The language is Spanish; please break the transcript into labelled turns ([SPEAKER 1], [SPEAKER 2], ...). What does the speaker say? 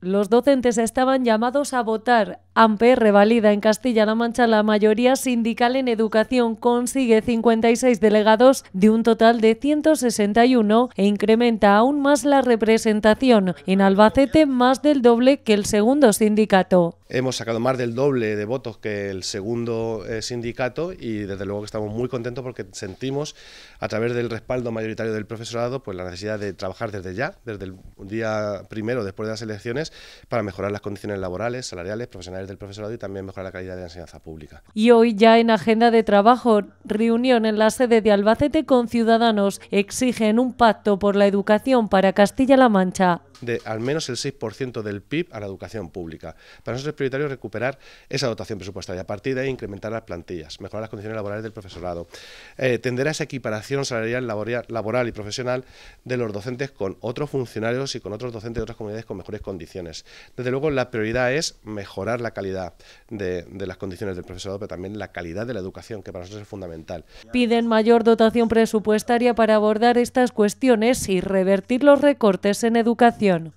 [SPEAKER 1] Los docentes estaban llamados a votar AMPE revalida en Castilla-La Mancha la mayoría sindical en educación, consigue 56 delegados de un total de 161 e incrementa aún más la representación. En Albacete, más del doble que el segundo sindicato.
[SPEAKER 2] Hemos sacado más del doble de votos que el segundo eh, sindicato y desde luego que estamos muy contentos porque sentimos a través del respaldo mayoritario del profesorado pues la necesidad de trabajar desde ya, desde el día primero después de las elecciones, para mejorar las condiciones laborales, salariales, profesionales del profesorado y también mejorar la calidad de la enseñanza pública.
[SPEAKER 1] Y hoy ya en agenda de trabajo, reunión en la sede de Albacete con Ciudadanos, exigen un pacto por la educación para Castilla-La Mancha
[SPEAKER 2] de al menos el 6% del PIB a la educación pública. Para nosotros es prioritario recuperar esa dotación presupuestaria. A partir de ahí, incrementar las plantillas, mejorar las condiciones laborales del profesorado, eh, tender a esa equiparación salarial laboral y profesional de los docentes con otros funcionarios y con otros docentes de otras comunidades con mejores condiciones. Desde luego, la prioridad es mejorar la calidad de las condiciones del profesorado, pero también la calidad de la educación, que para nosotros es fundamental.
[SPEAKER 1] Piden mayor dotación presupuestaria para abordar estas cuestiones y revertir los recortes en educación.